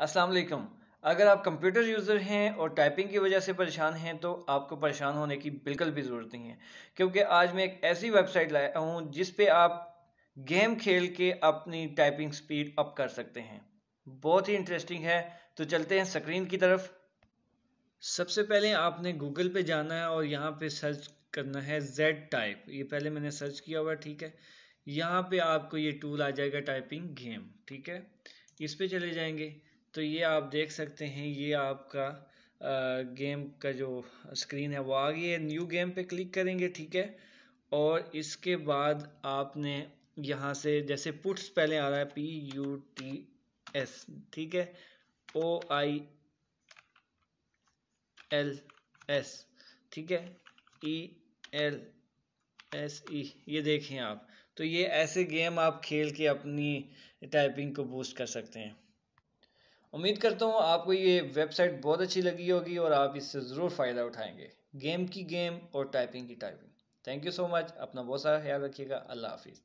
अस्सलाम वालेकुम अगर आप कंप्यूटर यूज़र हैं और टाइपिंग की वजह से परेशान हैं तो आपको परेशान होने की बिल्कुल भी ज़रूरत नहीं है क्योंकि आज मैं एक ऐसी वेबसाइट लाया हूँ जिस पे आप गेम खेल के अपनी टाइपिंग स्पीड अप कर सकते हैं बहुत ही इंटरेस्टिंग है तो चलते हैं स्क्रीन की तरफ सबसे पहले आपने गूगल पर जाना है और यहाँ पर सर्च करना है जेड टाइप ये पहले मैंने सर्च किया हुआ ठीक है यहाँ पर आपको ये टूल आ जाएगा टाइपिंग गेम ठीक है इस पर चले जाएंगे तो ये आप देख सकते हैं ये आपका गेम का जो स्क्रीन है वो आ गई है न्यू गेम पे क्लिक करेंगे ठीक है और इसके बाद आपने यहाँ से जैसे पुट्स पहले आ रहा है पी यू टी एस ठीक है ओ आई एल एस ठीक है ई एल एस ई ये देखें आप तो ये ऐसे गेम आप खेल के अपनी टाइपिंग को बूस्ट कर सकते हैं उम्मीद करता हूँ आपको ये वेबसाइट बहुत अच्छी लगी होगी और आप इससे ज़रूर फ़ायदा उठाएंगे गेम की गेम और टाइपिंग की typing thank you so much अपना बहुत सारा ख्याल रखिएगा अल्लाह हाफिज़